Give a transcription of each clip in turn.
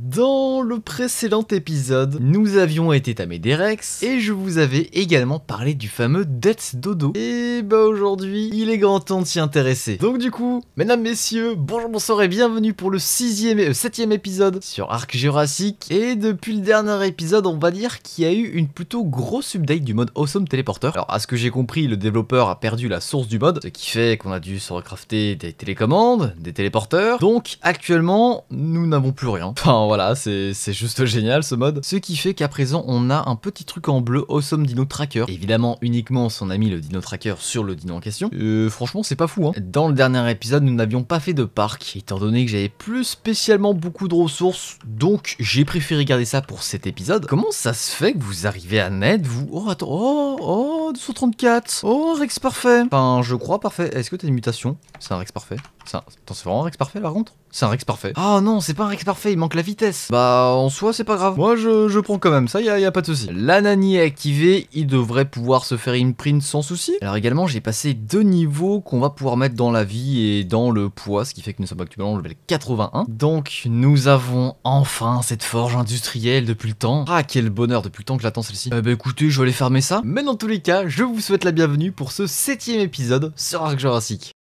Dans le précédent épisode, nous avions été à rex, et je vous avais également parlé du fameux Death Dodo. Et bah aujourd'hui, il est grand temps de s'y intéresser. Donc du coup, mesdames, messieurs, bonjour, bonsoir et bienvenue pour le sixième et euh, septième épisode sur Arc Jurassic. Et depuis le dernier épisode, on va dire qu'il y a eu une plutôt grosse update du mode Awesome Téléporteur. Alors à ce que j'ai compris, le développeur a perdu la source du mode, ce qui fait qu'on a dû se recrafter des télécommandes, des téléporteurs. Donc actuellement, nous n'avons plus rien. Enfin, voilà, c'est juste génial ce mode. Ce qui fait qu'à présent, on a un petit truc en bleu au Awesome Dino Tracker. Évidemment, uniquement son ami le Dino Tracker sur le dino en question. Euh, franchement, c'est pas fou, hein. Dans le dernier épisode, nous n'avions pas fait de parc, étant donné que j'avais plus spécialement beaucoup de ressources, donc j'ai préféré garder ça pour cet épisode. Comment ça se fait que vous arrivez à net, vous... Oh, attends, oh, oh, 234 Oh, Rex parfait Enfin, je crois parfait. Est-ce que t'as une mutation C'est un Rex parfait c'est vraiment un Rex parfait par contre C'est un Rex parfait. Ah oh, non, c'est pas un Rex parfait, il manque la vitesse. Bah en soi, c'est pas grave. Moi, je, prends quand même, ça, y a, y a pas de souci. La nanny est activée, il devrait pouvoir se faire imprint sans souci. Alors également, j'ai passé deux niveaux qu'on va pouvoir mettre dans la vie et dans le poids, ce qui fait que nous sommes actuellement level 81. Donc nous avons enfin cette forge industrielle depuis le temps. Ah quel bonheur depuis le temps que j'attends celle-ci. Euh, bah écoutez, je vais aller fermer ça. Mais dans tous les cas, je vous souhaite la bienvenue pour ce septième épisode sur Arc Jurassic.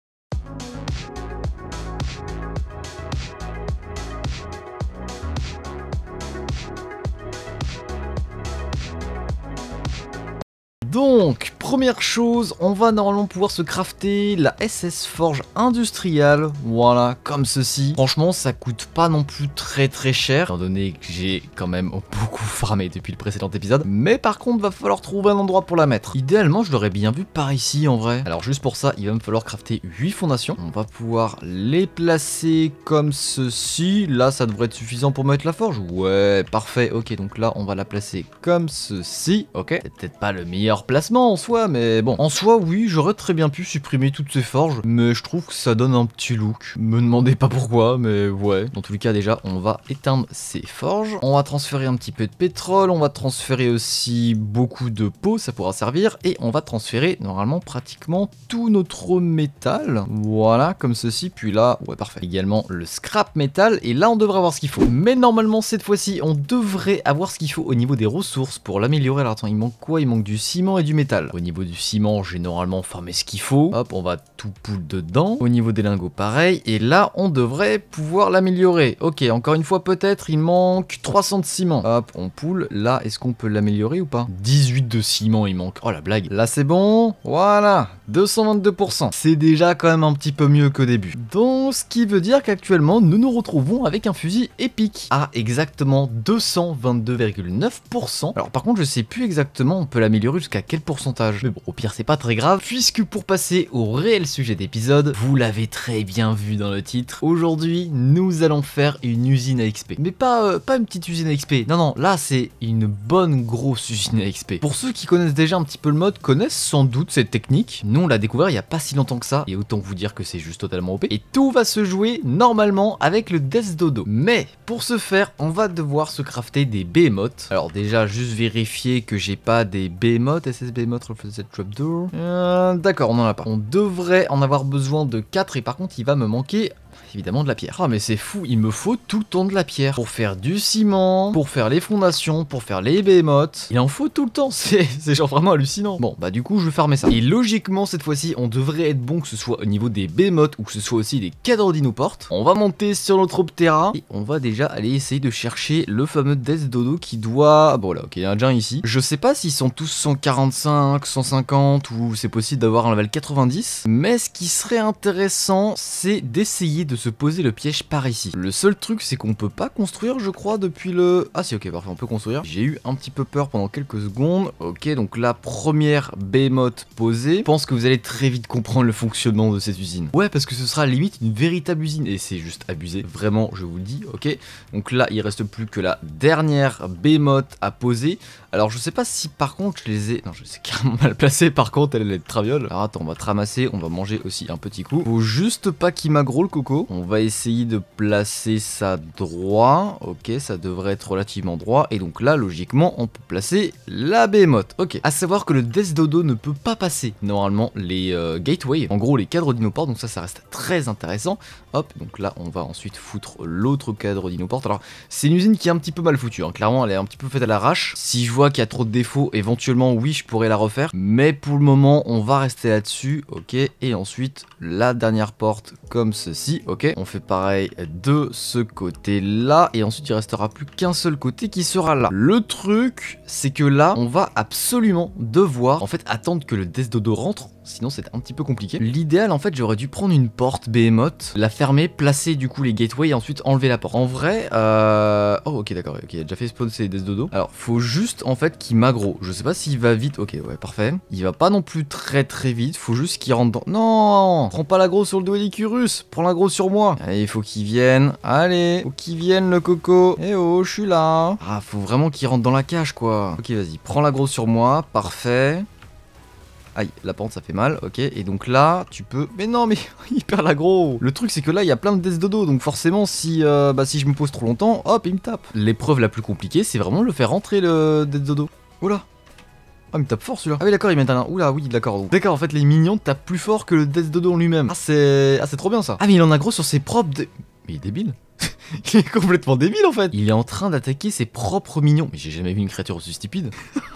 Donc, Première chose, on va normalement pouvoir se crafter la SS Forge industrielle, voilà, comme ceci. Franchement, ça coûte pas non plus très très cher, étant donné que j'ai quand même beaucoup farmé depuis le précédent épisode. Mais par contre, va falloir trouver un endroit pour la mettre. Idéalement, je l'aurais bien vu par ici en vrai. Alors juste pour ça, il va me falloir crafter 8 fondations. On va pouvoir les placer comme ceci. Là, ça devrait être suffisant pour mettre la forge. Ouais, parfait. Ok, donc là, on va la placer comme ceci. Ok, c'est peut-être pas le meilleur placement en soi, mais bon. En soi, oui, j'aurais très bien pu supprimer toutes ces forges, mais je trouve que ça donne un petit look. Me demandez pas pourquoi, mais ouais. Dans tous les cas, déjà, on va éteindre ces forges. On va transférer un petit peu de pétrole, on va transférer aussi beaucoup de peau, ça pourra servir, et on va transférer, normalement, pratiquement tout notre métal. Voilà, comme ceci, puis là, ouais, parfait. Également le scrap métal, et là, on devrait avoir ce qu'il faut. Mais normalement, cette fois-ci, on devrait avoir ce qu'il faut au niveau des ressources pour l'améliorer. Alors attends, il manque quoi Il manque du ciment et du métal. Au niveau du ciment, j'ai normalement farmé ce qu'il faut. Hop, on va tout poule dedans. Au niveau des lingots, pareil. Et là, on devrait pouvoir l'améliorer. Ok, encore une fois, peut-être, il manque 300 de ciment. Hop, on poule. Là, est-ce qu'on peut l'améliorer ou pas 18 de ciment, il manque. Oh, la blague. Là, c'est bon. Voilà, 222%. C'est déjà quand même un petit peu mieux qu'au début. Donc, ce qui veut dire qu'actuellement, nous nous retrouvons avec un fusil épique à exactement 222,9%. Alors, par contre, je sais plus exactement, on peut l'améliorer jusqu'à quel pourcentage mais bon, au pire, c'est pas très grave, puisque pour passer au réel sujet d'épisode, vous l'avez très bien vu dans le titre, aujourd'hui, nous allons faire une usine à XP. Mais pas, euh, pas une petite usine à XP, non, non, là, c'est une bonne grosse usine à XP. Pour ceux qui connaissent déjà un petit peu le mode, connaissent sans doute cette technique. Nous, on l'a découvert il n'y a pas si longtemps que ça, et autant vous dire que c'est juste totalement OP. Et tout va se jouer normalement avec le Death Dodo. Mais, pour ce faire, on va devoir se crafter des behemoths Alors déjà, juste vérifier que j'ai pas des Bémotes, SS Behemoth, cette Euh, D'accord, on en a pas. On devrait en avoir besoin de 4 et par contre il va me manquer évidemment de la pierre. Ah mais c'est fou, il me faut tout le temps de la pierre. Pour faire du ciment, pour faire les fondations, pour faire les bémotes. Il en faut tout le temps, c'est genre vraiment hallucinant. Bon bah du coup je vais farmer ça. Et logiquement cette fois-ci on devrait être bon que ce soit au niveau des bémotes ou que ce soit aussi des d'inoportes On va monter sur notre terrain et on va déjà aller essayer de chercher le fameux Death Dodo qui doit... Ah, bon là ok il y a un un ici. Je sais pas s'ils sont tous 145, 150 ou c'est possible d'avoir un level 90. Mais ce qui serait intéressant c'est d'essayer de se poser le piège par ici. Le seul truc, c'est qu'on peut pas construire, je crois, depuis le... Ah si, ok, parfait, on peut construire. J'ai eu un petit peu peur pendant quelques secondes. Ok, donc la première bémote posée. Je pense que vous allez très vite comprendre le fonctionnement de cette usine. Ouais, parce que ce sera limite une véritable usine. Et c'est juste abusé, vraiment, je vous le dis, ok Donc là, il reste plus que la dernière bémote à poser. Alors, je sais pas si par contre, je les ai... Non, je sais carrément mal placé, par contre, elle est traviole. Alors attends, on va te ramasser, on va manger aussi un petit coup. Faut juste pas qu'il m'aggro le coco on va essayer de placer ça droit. Ok, ça devrait être relativement droit. Et donc là, logiquement, on peut placer la bémote. Ok. À savoir que le Death Dodo ne peut pas passer normalement les euh, gateways. En gros, les cadres d'Inoport. Donc ça, ça reste très intéressant. Hop, donc là, on va ensuite foutre l'autre cadre d'Inoport. Alors, c'est une usine qui est un petit peu mal foutue. Hein. Clairement, elle est un petit peu faite à l'arrache. Si je vois qu'il y a trop de défauts, éventuellement, oui, je pourrais la refaire. Mais pour le moment, on va rester là-dessus. Ok. Et ensuite, la dernière porte comme ceci ok On fait pareil de ce côté-là, et ensuite il restera plus qu'un seul côté qui sera là. Le truc, c'est que là, on va absolument devoir, en fait, attendre que le Dodo rentre sinon c'est un petit peu compliqué. L'idéal en fait j'aurais dû prendre une porte behemoth, la fermer, placer du coup les gateways et ensuite enlever la porte. En vrai, euh... Oh ok d'accord, ok, il a déjà fait spawn ses dodo. Alors faut juste en fait qu'il m'aggro. Je sais pas s'il va vite, ok ouais parfait. Il va pas non plus très très vite, faut juste qu'il rentre dans... Non Prends pas l'aggro sur le dos prends l'aggro sur moi. Allez, il faut qu'il vienne, allez, faut qu'il vienne le coco. Eh oh, je suis là. Ah, faut vraiment qu'il rentre dans la cage quoi. Ok vas-y, prends l'aggro sur moi, parfait. Aïe, la pente ça fait mal, ok. Et donc là, tu peux... Mais non, mais il perd l'aggro Le truc c'est que là, il y a plein de death dodo, donc forcément si, euh, bah, si je me pose trop longtemps, hop, il me tape. L'épreuve la plus compliquée, c'est vraiment le faire rentrer le death dodo. Oula ah il me tape fort celui-là Ah oui d'accord il met un Oula oui d'accord D'accord en fait les mignons tapent plus fort que le Death Dodo en lui-même Ah c'est... Ah c'est trop bien ça Ah mais il en a gros sur ses propres... De... Mais il est débile il est complètement débile en fait. Il est en train d'attaquer ses propres mignons. Mais j'ai jamais vu une créature aussi stupide.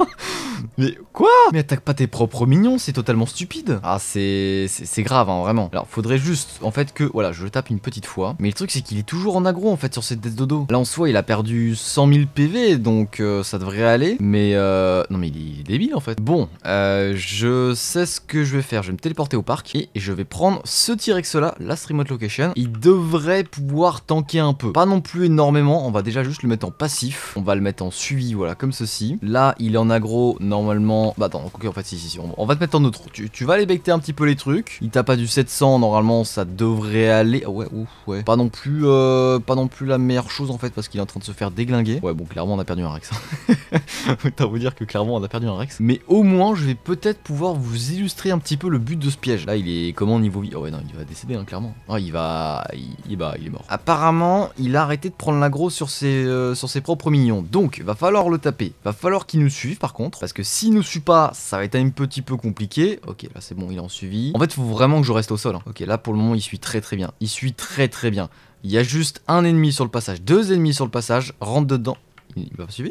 Mais quoi Mais attaque pas tes propres mignons, c'est totalement stupide. Ah, c'est c'est grave, hein, vraiment. Alors, faudrait juste, en fait, que, voilà, je le tape une petite fois. Mais le truc, c'est qu'il est toujours en aggro, en fait, sur cette death dodo. Là, en soi, il a perdu 100 000 PV, donc euh, ça devrait aller. Mais, euh, non, mais il est débile, en fait. Bon, euh, je sais ce que je vais faire. Je vais me téléporter au parc et, je vais prendre ce T-Rex là, la streamot location. Il devrait pouvoir tanker un peu. Pas non plus énormément, on va déjà juste le mettre en passif. On va le mettre en suivi, voilà, comme ceci. Là, il est en aggro, non normalement... Bah attends, ok, en fait, si, si, si. On, va te mettre en autre. Tu, tu vas aller becter un petit peu les trucs. Il t'a pas du 700, normalement, ça devrait aller. Ah ouais, ouf, ouais. Pas non plus, euh, pas non plus la meilleure chose, en fait, parce qu'il est en train de se faire déglinguer. Ouais, bon, clairement, on a perdu un Rex. Hein. Autant vous dire que clairement, on a perdu un Rex. Mais au moins, je vais peut-être pouvoir vous illustrer un petit peu le but de ce piège. Là, il est comment niveau vie Oh ouais, non, il va décéder, hein, clairement. Oh, il va... Il, bah, il est mort. Apparemment, il a arrêté de prendre l'agro sur ses, euh, sur ses propres minions. Donc, va falloir le taper. Va falloir qu'il nous suive, par contre, parce que s'il ne suit pas, ça va être un petit peu compliqué. Ok, là c'est bon, il est en suivi. En fait, il faut vraiment que je reste au sol. Hein. Ok, là pour le moment, il suit très très bien. Il suit très très bien. Il y a juste un ennemi sur le passage, deux ennemis sur le passage, rentre dedans. Il, va pas suivre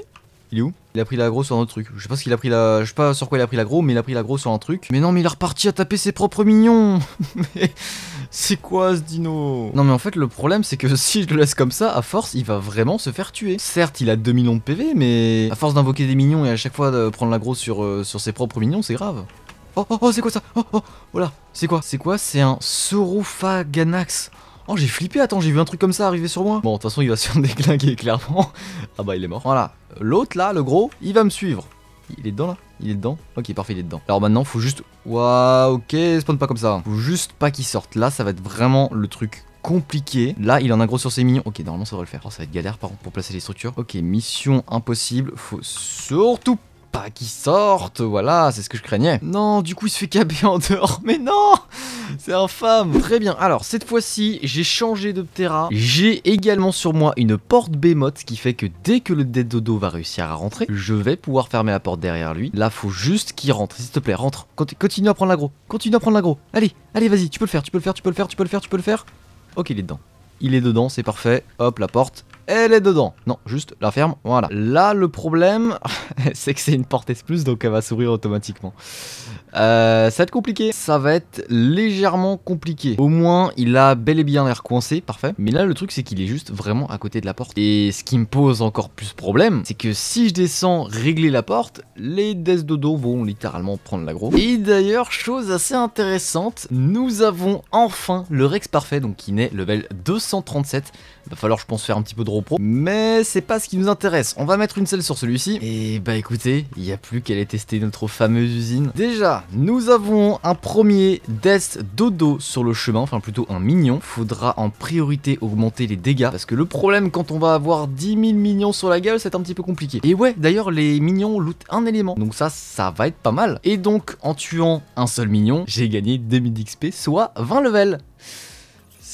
il est où Il a pris l'agro sur un autre truc. Je sais pas ce qu'il a pris la... Je sais pas sur quoi il a pris l'agro, mais il a pris l'agro sur un truc. Mais non, mais il est reparti à taper ses propres mignons mais... C'est quoi ce dino Non mais en fait le problème c'est que si je le laisse comme ça, à force il va vraiment se faire tuer. Certes il a 2 millions de PV mais à force d'invoquer des minions et à chaque fois de prendre l'aggro sur, euh, sur ses propres minions c'est grave. Oh oh oh c'est quoi ça Oh oh voilà C'est quoi C'est quoi C'est un Sorufaganax. Oh j'ai flippé, attends j'ai vu un truc comme ça arriver sur moi Bon de toute façon il va se faire déglinguer clairement Ah bah il est mort Voilà, l'autre là, le gros, il va me suivre il est dedans là Il est dedans Ok, parfait, il est dedans. Alors maintenant, faut juste. Waouh, ok, spawn pas comme ça. Faut juste pas qu'il sorte. Là, ça va être vraiment le truc compliqué. Là, il en a gros sur ses minions. Ok, normalement, ça va le faire. Oh, ça va être galère, par contre, pour placer les structures. Ok, mission impossible. Faut surtout pas qui sorte, voilà, c'est ce que je craignais. Non, du coup il se fait caber en dehors, mais non C'est infâme Très bien, alors cette fois-ci, j'ai changé de Terra. j'ai également sur moi une porte bémote, qui fait que dès que le dead dodo va réussir à rentrer, je vais pouvoir fermer la porte derrière lui. Là, faut juste qu'il rentre, s'il te plaît, rentre, continue à prendre l'agro, continue à prendre l'agro, allez, allez, vas-y, tu peux le faire, tu peux le faire, tu peux le faire, tu peux le faire, tu peux le faire. Ok, il est dedans. Il est dedans, c'est parfait. Hop, la porte elle est dedans. Non, juste la ferme, voilà. Là, le problème, c'est que c'est une porte S+, donc elle va s'ouvrir automatiquement. Euh, ça va être compliqué. Ça va être légèrement compliqué. Au moins, il a bel et bien l'air coincé, parfait. Mais là, le truc, c'est qu'il est juste vraiment à côté de la porte. Et ce qui me pose encore plus problème, c'est que si je descends régler la porte, les des Dodo vont littéralement prendre la grosse Et d'ailleurs, chose assez intéressante, nous avons enfin le Rex Parfait, donc qui naît level 237. Va falloir, je pense, faire un petit peu de mais c'est pas ce qui nous intéresse. On va mettre une selle sur celui-ci, et bah écoutez, il n'y a plus qu'à aller tester notre fameuse usine. Déjà, nous avons un premier Death Dodo sur le chemin, enfin plutôt un mignon. Faudra en priorité augmenter les dégâts, parce que le problème quand on va avoir 10 000 minions sur la gueule, c'est un petit peu compliqué. Et ouais, d'ailleurs, les minions lootent un élément, donc ça, ça va être pas mal. Et donc, en tuant un seul mignon, j'ai gagné 2000 d'XP, soit 20 levels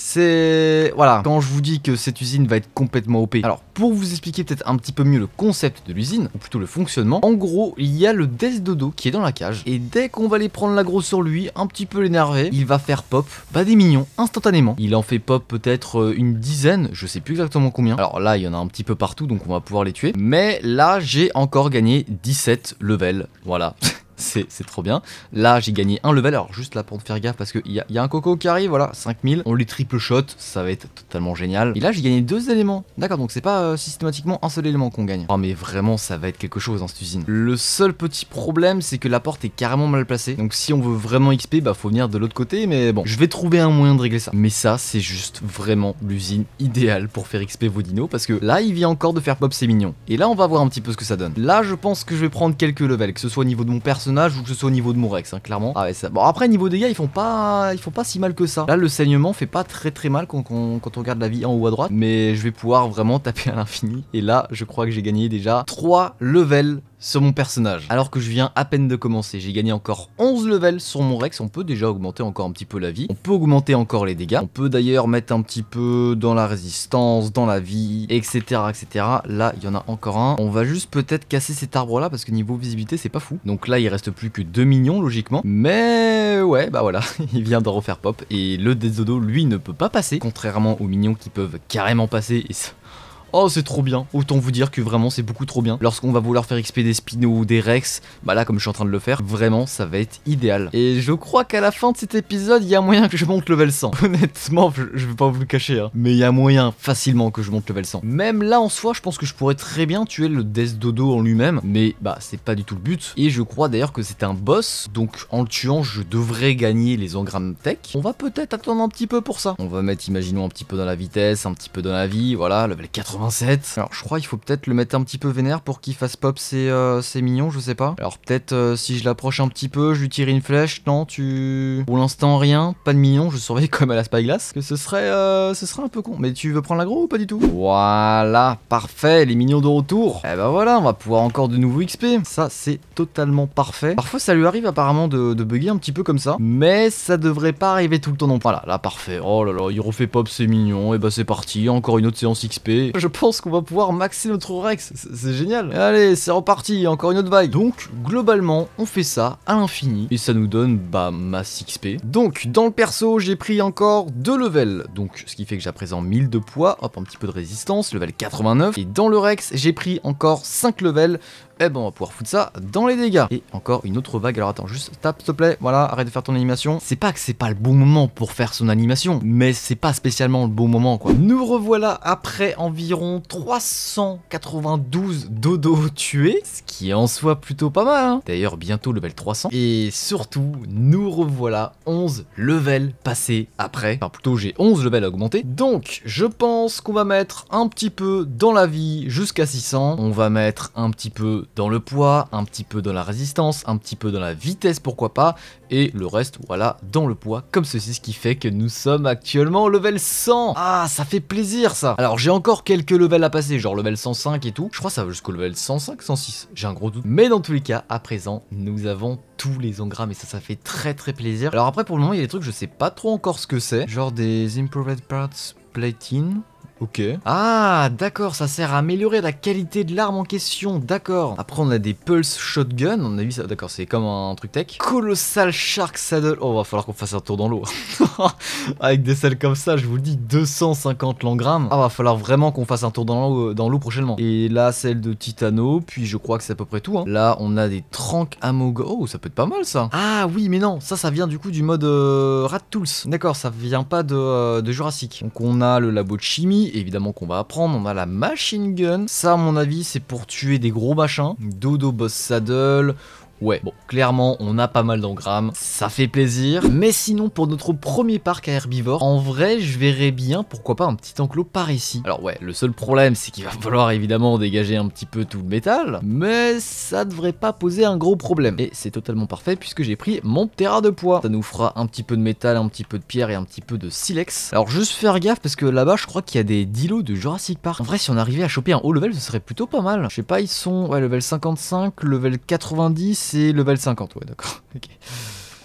c'est... Voilà, quand je vous dis que cette usine va être complètement OP. Alors, pour vous expliquer peut-être un petit peu mieux le concept de l'usine, ou plutôt le fonctionnement, en gros, il y a le Death Dodo qui est dans la cage, et dès qu'on va aller prendre grosse sur lui, un petit peu l'énerver, il va faire pop, bah des mignons, instantanément. Il en fait pop peut-être euh, une dizaine, je sais plus exactement combien. Alors là, il y en a un petit peu partout, donc on va pouvoir les tuer. Mais là, j'ai encore gagné 17 levels, voilà. c'est trop bien. Là, j'ai gagné un level, alors juste là pour te faire gaffe, parce qu'il y a, y a un coco qui arrive, voilà, 5000, on lui triple shot, ça va être totalement génial. Et là, j'ai gagné deux éléments, d'accord, donc c'est pas euh, systématiquement un seul élément qu'on gagne. Oh, mais vraiment, ça va être quelque chose dans hein, cette usine. Le seul petit problème, c'est que la porte est carrément mal placée, donc si on veut vraiment XP, bah faut venir de l'autre côté, mais bon, je vais trouver un moyen de régler ça. Mais ça, c'est juste vraiment l'usine idéale pour faire XP vos dinos, parce que là, il vient encore de faire pop, c'est mignon. Et là, on va voir un petit peu ce que ça donne. Là, je pense que je vais prendre quelques levels, que ce soit au niveau de mon perso, ou que ce soit au niveau de mon hein, clairement. Ah bon, après, niveau dégâts, ils font pas ils font pas si mal que ça. Là, le saignement fait pas très très mal quand, quand on regarde la vie en haut à droite, mais je vais pouvoir vraiment taper à l'infini. Et là, je crois que j'ai gagné déjà 3 levels sur mon personnage. Alors que je viens à peine de commencer, j'ai gagné encore 11 levels sur mon Rex, on peut déjà augmenter encore un petit peu la vie, on peut augmenter encore les dégâts, on peut d'ailleurs mettre un petit peu dans la résistance, dans la vie, etc. etc. Là, il y en a encore un. On va juste peut-être casser cet arbre là, parce que niveau visibilité, c'est pas fou. Donc là, il reste plus que 2 minions logiquement. Mais ouais, bah voilà, il vient de refaire pop, et le Desodo, lui, ne peut pas passer, contrairement aux minions qui peuvent carrément passer, et oh c'est trop bien. Autant vous dire que vraiment c'est beaucoup trop bien. Lorsqu'on va vouloir faire XP des Spino ou des Rex, bah là comme je suis en train de le faire, vraiment ça va être idéal. Et je crois qu'à la fin de cet épisode, il y a moyen que je monte level 100. Honnêtement, je, vais pas vous le cacher, hein. mais il y a moyen facilement que je monte level 100. Même là en soi, je pense que je pourrais très bien tuer le Death Dodo en lui-même, mais bah c'est pas du tout le but. Et je crois d'ailleurs que c'est un boss, donc en le tuant, je devrais gagner les engrammes tech. On va peut-être attendre un petit peu pour ça. On va mettre, imaginons, un petit peu dans la vitesse, un petit peu dans la vie, voilà, level 80 alors je crois il faut peut-être le mettre un petit peu vénère pour qu'il fasse pop ses, euh, je sais pas. Alors peut-être euh, si je l'approche un petit peu, je lui tire une flèche. Non, tu... Pour l'instant rien, pas de mignon, je surveille comme à la spyglass. Que ce serait, euh, ce serait un peu con. Mais tu veux prendre l'agro ou pas du tout Voilà, parfait, les mignons de retour. Et eh ben voilà, on va pouvoir encore de nouveaux XP. Ça c'est totalement parfait. Parfois ça lui arrive apparemment de, de bugger un petit peu comme ça. Mais ça devrait pas arriver tout le temps non. Voilà, là parfait. Oh là là, il refait pop, c'est mignon. Et eh bah ben, c'est parti, encore une autre séance XP pense qu'on va pouvoir maxer notre Rex. C'est génial. Allez, c'est reparti, encore une autre vague. Donc, globalement, on fait ça à l'infini. Et ça nous donne, bah, masse XP. Donc, dans le perso, j'ai pris encore deux levels. Donc, ce qui fait que j'ai à présent 1000 de poids. Hop, un petit peu de résistance, level 89. Et dans le Rex, j'ai pris encore 5 levels. Eh ben on va pouvoir foutre ça dans les dégâts Et encore une autre vague, alors attends juste tape s'il te plaît Voilà arrête de faire ton animation C'est pas que c'est pas le bon moment pour faire son animation Mais c'est pas spécialement le bon moment quoi Nous revoilà après environ 392 dodos tués, ce qui en soit plutôt pas mal. Hein. D'ailleurs, bientôt level 300. Et surtout, nous revoilà 11 levels passés après. Enfin, plutôt, j'ai 11 levels augmentés. Donc, je pense qu'on va mettre un petit peu dans la vie jusqu'à 600. On va mettre un petit peu dans le poids, un petit peu dans la résistance, un petit peu dans la vitesse, pourquoi pas. Et le reste, voilà, dans le poids, comme ceci, ce qui fait que nous sommes actuellement level 100. Ah, ça fait plaisir ça. Alors, j'ai encore quelques que level à passer, genre level 105 et tout. Je crois que ça va jusqu'au level 105, 106, j'ai un gros doute. Mais dans tous les cas, à présent, nous avons tous les engrammes et ça, ça fait très très plaisir. Alors après, pour le moment, il y a des trucs, je sais pas trop encore ce que c'est. Genre des Improved Parts Platine Ok. Ah, d'accord, ça sert à améliorer la qualité de l'arme en question, d'accord. Après, on a des Pulse Shotgun, on a vu ça, d'accord, c'est comme un truc tech. Colossal Shark Saddle, oh, va falloir qu'on fasse un tour dans l'eau. Avec des selles comme ça, je vous le dis, 250 langrammes. Ah, va falloir vraiment qu'on fasse un tour dans l'eau, prochainement. Et là, celle de Titano, puis je crois que c'est à peu près tout. Hein. Là, on a des Trank Amog, oh, ça peut être pas mal ça. Ah oui, mais non, ça, ça vient du coup du mode euh, Rat Tools. D'accord, ça vient pas de, euh, de Jurassic. Donc on a le labo de chimie, évidemment qu'on va apprendre. On a la machine gun. Ça, à mon avis, c'est pour tuer des gros machins. Dodo Boss Saddle Ouais, bon, clairement, on a pas mal d'engrammes, ça fait plaisir. Mais sinon, pour notre premier parc à herbivores, en vrai, je verrais bien, pourquoi pas, un petit enclos par ici. Alors ouais, le seul problème, c'est qu'il va falloir évidemment dégager un petit peu tout le métal, mais ça devrait pas poser un gros problème. Et c'est totalement parfait, puisque j'ai pris mon terrain de poids. Ça nous fera un petit peu de métal, un petit peu de pierre et un petit peu de silex. Alors juste faire gaffe, parce que là-bas, je crois qu'il y a des dilos de Jurassic Park. En vrai, si on arrivait à choper un haut level, ce serait plutôt pas mal. Je sais pas, ils sont, ouais, level 55, level 90, c'est level 50, ouais d'accord.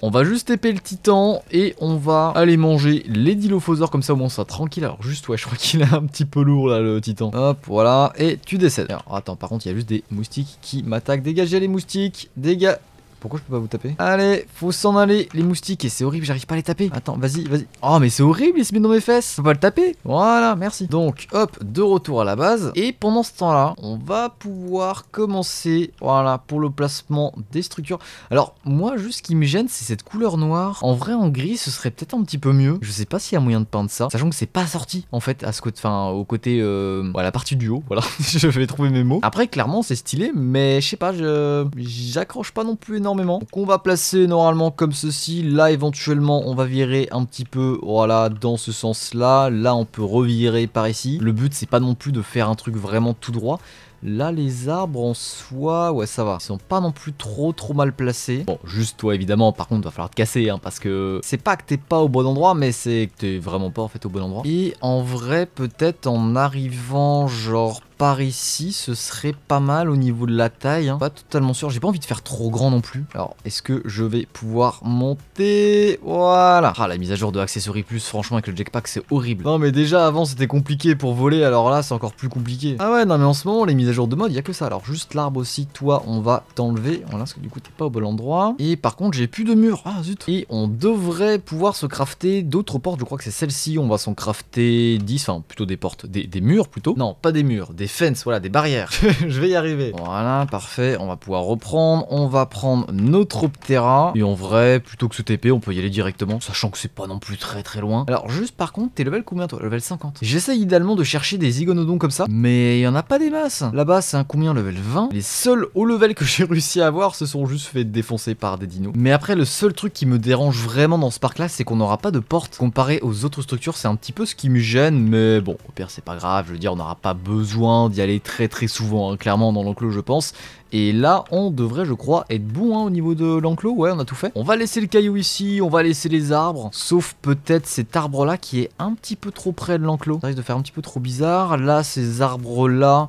On va juste taper le titan et on va aller manger les dilophosaures comme ça au moins ça tranquille. Alors juste ouais je crois qu'il est un petit peu lourd là le titan. Hop voilà et tu décèdes. Alors attends par contre il y a juste des moustiques qui m'attaquent. Dégagez les moustiques, dégage... Pourquoi je peux pas vous taper Allez, faut s'en aller, les moustiques. Et c'est horrible, j'arrive pas à les taper. Attends, vas-y, vas-y. Oh, mais c'est horrible, il se met dans mes fesses. Faut pas le taper. Voilà, merci. Donc, hop, de retour à la base. Et pendant ce temps-là, on va pouvoir commencer, voilà, pour le placement des structures. Alors, moi, juste ce qui me gêne, c'est cette couleur noire. En vrai, en gris, ce serait peut-être un petit peu mieux. Je sais pas s'il y a moyen de peindre ça. Sachant que c'est pas sorti, en fait, à ce côté, enfin, au côté, euh, voilà, la partie du haut. Voilà, je vais trouver mes mots. Après, clairement, c'est stylé, mais je sais pas, je, j'accroche pas non plus énormément qu'on va placer normalement comme ceci. Là éventuellement on va virer un petit peu voilà dans ce sens là. Là on peut revirer par ici. Le but c'est pas non plus de faire un truc vraiment tout droit. Là, les arbres en soi, ouais, ça va. Ils sont pas non plus trop, trop mal placés. Bon, juste toi, évidemment. Par contre, va falloir te casser, hein, parce que c'est pas que t'es pas au bon endroit, mais c'est que t'es vraiment pas, en fait, au bon endroit. Et en vrai, peut-être en arrivant, genre, par ici, ce serait pas mal au niveau de la taille. Hein. Pas totalement sûr, j'ai pas envie de faire trop grand non plus. Alors, est-ce que je vais pouvoir monter Voilà. Ah, la mise à jour de Accessory Plus, franchement, avec le jackpack, c'est horrible. Non, mais déjà, avant, c'était compliqué pour voler, alors là, c'est encore plus compliqué. Ah ouais, non, mais en ce moment, les mises à jour de mode, il y a que ça. Alors, juste l'arbre aussi, toi, on va t'enlever. Voilà, parce que du coup, t'es pas au bon endroit. Et par contre, j'ai plus de mur. Ah, zut. Et on devrait pouvoir se crafter d'autres portes. Je crois que c'est celle-ci. On va s'en crafter 10, enfin, plutôt des portes, des, des murs plutôt. Non, pas des murs, des Fence, voilà, des barrières. je vais y arriver. Voilà, parfait. On va pouvoir reprendre. On va prendre notre Optera. Et en vrai, plutôt que ce TP, on peut y aller directement, sachant que c'est pas non plus très très loin. Alors juste par contre, t'es level combien toi Level 50. J'essaye idéalement de chercher des igonodons comme ça, mais il y en a pas des masses. Là-bas, c'est un combien level 20 Les seuls hauts levels que j'ai réussi à avoir se sont juste fait défoncer par des dinos. Mais après, le seul truc qui me dérange vraiment dans ce parc-là, c'est qu'on n'aura pas de porte. Comparé aux autres structures, c'est un petit peu ce qui me gêne, mais bon, au pire, c'est pas grave. Je veux dire, on n'aura pas besoin d'y aller très très souvent, hein, clairement dans l'enclos je pense. Et là, on devrait, je crois, être bon hein, au niveau de l'enclos. Ouais, on a tout fait. On va laisser le caillou ici, on va laisser les arbres. Sauf peut-être cet arbre-là qui est un petit peu trop près de l'enclos. Ça risque de faire un petit peu trop bizarre. Là, ces arbres-là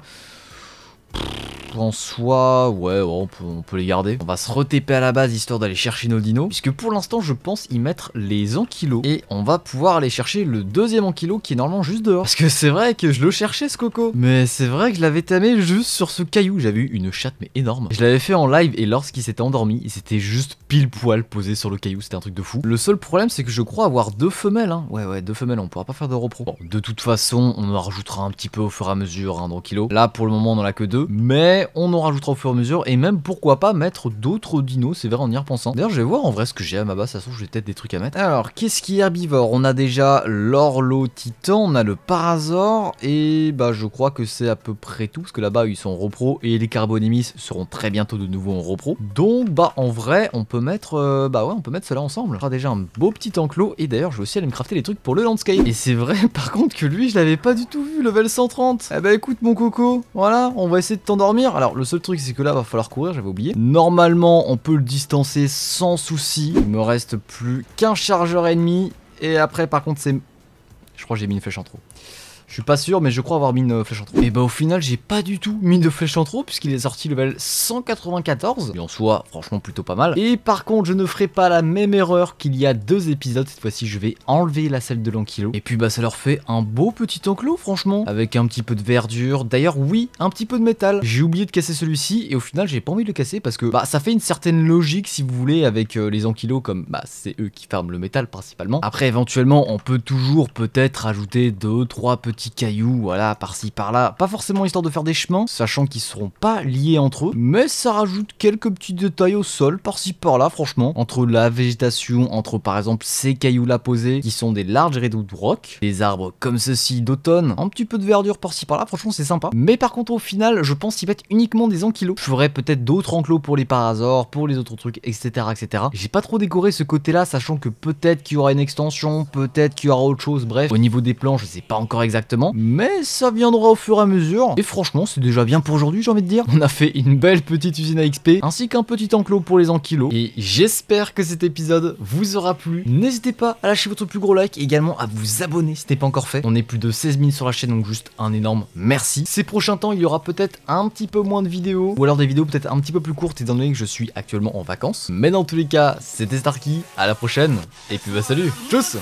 en soi, ouais, on peut, on peut les garder. On va se retaper à la base histoire d'aller chercher nos dinos, puisque pour l'instant, je pense y mettre les ankylos. Et on va pouvoir aller chercher le deuxième ankylo qui est normalement juste dehors. Parce que c'est vrai que je le cherchais ce coco. Mais c'est vrai que je l'avais tamé juste sur ce caillou. J'avais eu une chatte mais énorme. Je l'avais fait en live et lorsqu'il s'était endormi, il s'était juste pile poil posé sur le caillou. C'était un truc de fou. Le seul problème, c'est que je crois avoir deux femelles. Hein. Ouais, ouais, deux femelles. On pourra pas faire de repro. Bon, de toute façon, on en rajoutera un petit peu au fur et à mesure un dans Là, pour le moment, on en a que deux. Mais on en rajoutera au fur et à mesure, et même pourquoi pas mettre d'autres dinos, c'est vrai en y repensant. D'ailleurs je vais voir en vrai ce que j'ai à ma base, ça se trouve j'ai peut-être des trucs à mettre. Alors qu'est-ce qui est herbivore On a déjà l'orlo titan, on a le parasaur, et bah je crois que c'est à peu près tout, parce que là-bas ils sont repro, et les carbonimis seront très bientôt de nouveau en repro. Donc bah en vrai on peut mettre, euh, bah ouais on peut mettre cela ensemble. On aura déjà un beau petit enclos, et d'ailleurs je vais aussi aller me crafter les trucs pour le landscape. Et c'est vrai par contre que lui je l'avais pas du tout vu, level 130. Eh bah écoute mon coco, voilà, on va essayer de t'endormir. Alors le seul truc c'est que là va falloir courir, j'avais oublié. Normalement on peut le distancer sans souci. Il me reste plus qu'un chargeur ennemi. Et après par contre c'est... Je crois que j'ai mis une flèche en trop. Je suis pas sûr, mais je crois avoir mis une euh, flèche en trop. Et bah au final, j'ai pas du tout mis de flèche en trop, puisqu'il est sorti level 194. Et en soi, franchement, plutôt pas mal. Et par contre, je ne ferai pas la même erreur qu'il y a deux épisodes. Cette fois-ci, je vais enlever la salle de l'ankylo. Et puis bah ça leur fait un beau petit enclos, franchement. Avec un petit peu de verdure. D'ailleurs, oui, un petit peu de métal. J'ai oublié de casser celui-ci, et au final, j'ai pas envie de le casser, parce que bah ça fait une certaine logique, si vous voulez, avec euh, les ankylos, comme bah c'est eux qui ferment le métal principalement. Après, éventuellement, on peut toujours peut-être ajouter deux, trois petits petits cailloux, voilà, par-ci, par-là. Pas forcément histoire de faire des chemins, sachant qu'ils seront pas liés entre eux, mais ça rajoute quelques petits détails au sol, par-ci, par-là, franchement. Entre la végétation, entre par exemple ces cailloux-là posés, qui sont des larges de rock, des arbres comme ceci d'automne, un petit peu de verdure par-ci, par-là, franchement c'est sympa. Mais par contre au final, je pense qu'il va être uniquement des ankylos. Je ferai peut-être d'autres enclos pour les parasaures, pour les autres trucs, etc., etc. J'ai pas trop décoré ce côté-là, sachant que peut-être qu'il y aura une extension, peut-être qu'il y aura autre chose, bref. Au niveau des plans, je sais pas encore exactement mais ça viendra au fur et à mesure. Et franchement, c'est déjà bien pour aujourd'hui, j'ai envie de dire. On a fait une belle petite usine à XP, ainsi qu'un petit enclos pour les ankylos Et j'espère que cet épisode vous aura plu. N'hésitez pas à lâcher votre plus gros like, et également à vous abonner si ce n'est pas encore fait. On est plus de 16 000 sur la chaîne, donc juste un énorme merci. Ces prochains temps, il y aura peut-être un petit peu moins de vidéos, ou alors des vidéos peut-être un petit peu plus courtes, étant donné que je suis actuellement en vacances. Mais dans tous les cas, c'était Starkey, à la prochaine, et puis bah salut, tchuss